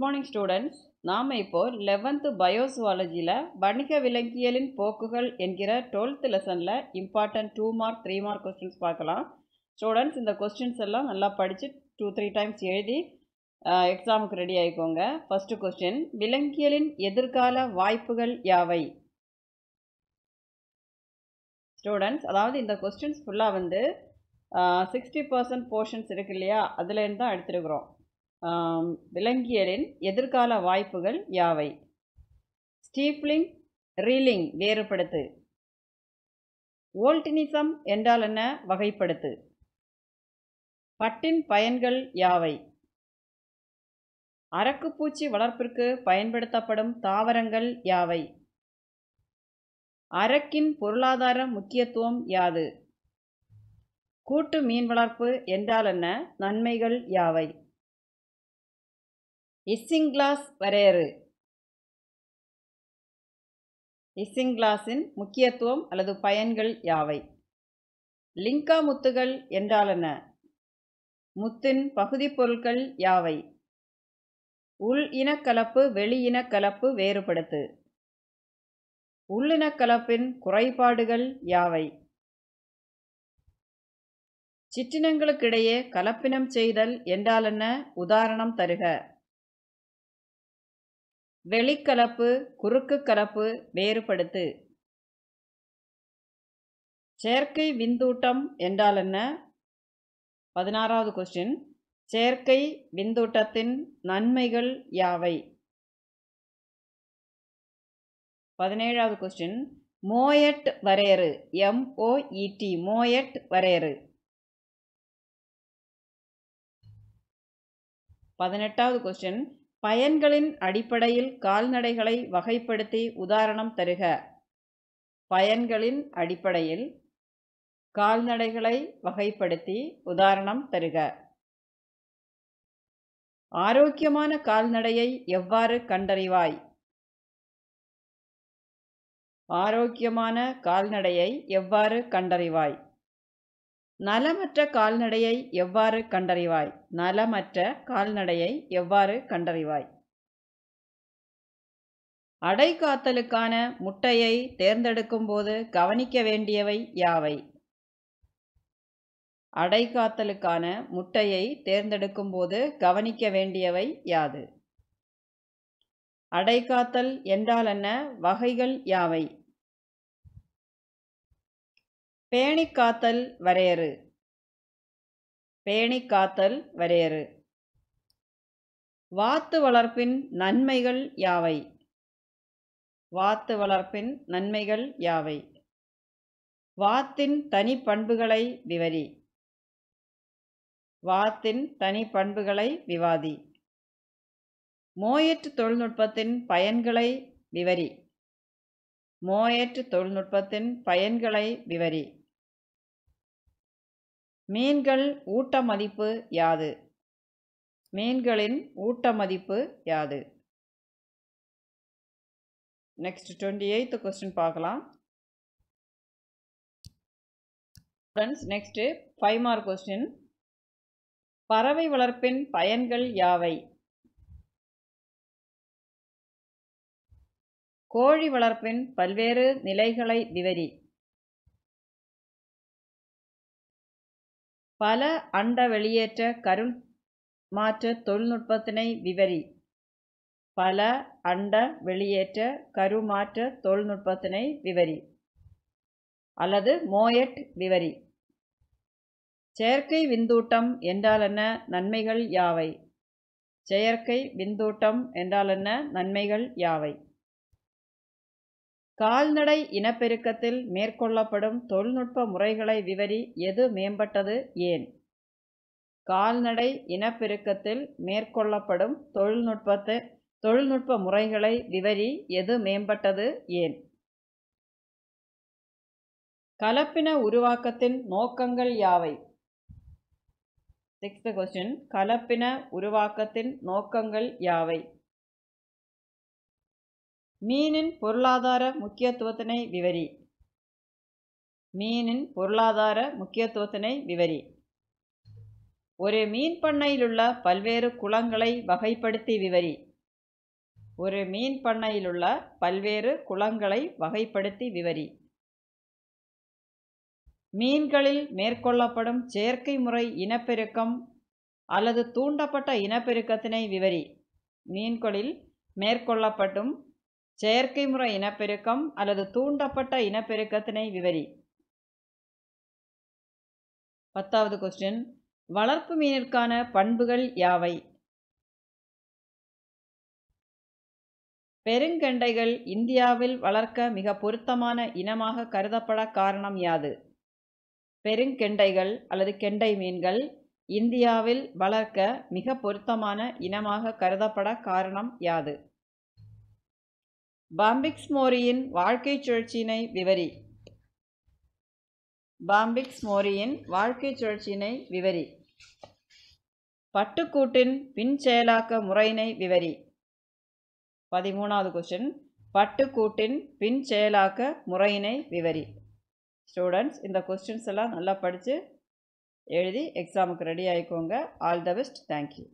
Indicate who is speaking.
Speaker 1: good morning students நாம் இப்போது eleventh பயோசுவாலஜியில் வணிக விலங்கியலின் போக்குகள் என்கிற டுவெல்த் லெசனில் important two mark three mark questions பார்க்கலாம் ஸ்டூடெண்ட்ஸ் இந்த கொஸ்டின்ஸ் எல்லாம் நல்லா படித்து டூ த்ரீ டைம்ஸ் எழுதி எக்ஸாமுக்கு ரெடி ஆகிக்கோங்க ஃபஸ்ட்டு கொஸ்டின் விலங்கியலின் எதிர்கால வாய்ப்புகள் யாவை ஸ்டூடெண்ட்ஸ் அதாவது இந்த கொஸ்டின்ஸ் ஃபுல்லாக வந்து சிக்ஸ்டி பர்சன்ட் போர்ஷன்ஸ் இருக்கு இல்லையா அதுலேருந்து தான் எடுத்துருக்குறோம் விலங்கியலின் எதிர்கால வாய்ப்புகள் யாவை ஸ்டீப்லிங் ரீலிங் வேறுபடுத்து ஓல்டினிசம் என்றால் என்ன வகைப்படுத்து பட்டின் பயன்கள் யாவை அரக்குப்பூச்சி வளர்ப்பிற்கு பயன்படுத்தப்படும் தாவரங்கள் யாவை அரக்கின் பொருளாதார முக்கியத்துவம் யாது கூட்டு மீன் வளர்ப்பு என்றால் என்ன நன்மைகள் யாவை இஸ்ஸிங் கிளாஸ் வரையறு இஸ்ஸிங் கிளாஸின் முக்கியத்துவம் அல்லது பயன்கள் யாவை லிங்கா முத்துகள் என்றாலென முத்தின் பகுதிப்பொருட்கள் யாவை உள் இனக்கலப்பு வெளி இனக்கலப்பு வேறுபடுத்து உள்ளினக்கலப்பின் குறைபாடுகள் யாவை சிற்றினங்களுக்கிடையே கலப்பினம் செய்தல் என்றாலென்ன உதாரணம் தருக வெளிக்கலப்பு குறுக்கு கலப்பு வேறுபடுத்து செயற்கை விந்தூட்டம் என்றால் என்ன பதினாறாவது கொஸ்டின் செயற்கை விந்தூட்டத்தின் நன்மைகள் யாவை பதினேழாவது கொஸ்டின் மோயட் வரையறு எம்ஓஇடி e மோயட் வரையறு பதினெட்டாவது கொஸ்டின் பயன்களின் அடிப்படையில் கால்நடைகளை வகைப்படுத்தி உதாரணம் தருக பயன்களின் அடிப்படையில் கால்நடைகளை வகைப்படுத்தி உதாரணம் தருக ஆரோக்கியமான கால்நடையை எவ்வாறு கண்டறிவாய் ஆரோக்கியமான கால்நடையை எவ்வாறு கண்டறிவாய் நலமற்ற கால்நடையை எவ்வாறு கண்டறிவாய் நலமற்ற கால்நடையை எவ்வாறு கண்டறிவாய் அடைக்காத்தலுக்கான முட்டையை தேர்ந்தெடுக்கும் போது கவனிக்க வேண்டியவை யாவை அடைக்காத்தலுக்கான முட்டையை தேர்ந்தெடுக்கும் போது கவனிக்க வேண்டியவை யாது அடைக்காத்தல் என்றால் என்ன வகைகள் யாவை பேணிக்காத்தல் வரையறு பேணிக்காத்தல் வரையறு வாத்து வளர்ப்பின் நன்மைகள் யாவை வாத்து வளர்ப்பின் நன்மைகள் யாவை வாத்தின் தனி பண்புகளை விவரி வாத்தின் தனி பண்புகளை விவாதி மோயற்று தொழில்நுட்பத்தின் பயன்களை விவரி மோயற்று தொழில்நுட்பத்தின் பயன்களை விவரி மீன்கள் ஊட்ட மதிப்பு யாது மீன்களின் ஊட்ட மதிப்பு யாது நெக்ஸ்ட் டுவெண்ட்டி எயித்து கொஸ்டின் பார்க்கலாம் friends next five mark question பறவை வளர்ப்பின் பயன்கள் யாவை கோழி வளர்ப்பின் பல்வேறு நிலைகளை விவரி பல அண்ட வெளியேற்ற கருள் மாற்ற தொழில்நுட்பத்தினை விவரி பல அண்ட வெளியேற்ற கருமாற்ற தொழில்நுட்பத்தினை விவரி அல்லது மோயட் விவரி செயற்கை விந்தூட்டம் என்ன நன்மைகள் யாவை செயற்கை விந்தூட்டம் என்ன நன்மைகள் யாவை கால்நடை இனப்பெருக்கத்தில் மேற்கொள்ளப்படும் தொழில்நுட்ப முறைகளை விவரி எது மேம்பட்டது ஏன் கால்நடை இனப்பெருக்கத்தில் மேற்கொள்ளப்படும் தொழில்நுட்பத்தை தொழில்நுட்ப முறைகளை விவரி எது மேம்பட்டது ஏன் கலப்பின உருவாக்கத்தின் நோக்கங்கள் யாவை சிக்ஸ்த் கொஸ்டின் கலப்பின உருவாக்கத்தின் நோக்கங்கள் யாவை மீனின் பொருளாதார முக்கியத்துவத்தினை விவரி மீனின் பொருளாதார முக்கியத்துவத்தினை விவரி ஒரு மீன் பண்ணையிலுள்ள பல்வேறு குளங்களை வகைப்படுத்தி விவரி ஒரு மீன் பண்ணையிலுள்ள பல்வேறு குளங்களை வகைப்படுத்தி விவரி மீன்களில் மேற்கொள்ளப்படும் செயற்கை முறை இனப்பெருக்கம் அல்லது தூண்டப்பட்ட இனப்பெருக்கத்தினை விவரி மீன்களில் மேற்கொள்ளப்படும் செயற்கை முறை இனப்பெருக்கம் அல்லது தூண்டப்பட்ட இனப்பெருக்கத்தினை விவரி பத்தாவது கொஸ்டின் வளர்ப்பு மீனிற்கான பண்புகள் யாவை பெருங்கெண்டைகள் இந்தியாவில் வளர்க்க மிக பொருத்தமான இனமாக கருதப்பட காரணம் யாது பெருங்கெண்டைகள் அல்லது கெண்டை மீன்கள் இந்தியாவில் வளர்க்க மிக பொருத்தமான இனமாக கருதப்பட காரணம் யாது பாம்பிக்ஸ் மோரியின் வாழ்க்கை சுழற்சியினை விவரி பாம்பிக்ஸ் மோரியின் வாழ்க்கை சுழற்சியினை விவரி பட்டுக்கூட்டின் பின் செயலாக்க முறையினை விவரி பதிமூணாவது கொஸ்டின் பட்டுக்கூட்டின் பின் செயலாக்க முறையினை விவரி ஸ்டூடெண்ட்ஸ் இந்த கொஸ்டின்ஸ் எல்லாம் நல்லா படித்து எழுதி எக்ஸாமுக்கு ரெடி ஆகிக்கோங்க ஆல் த பெஸ்ட் தேங்க்யூ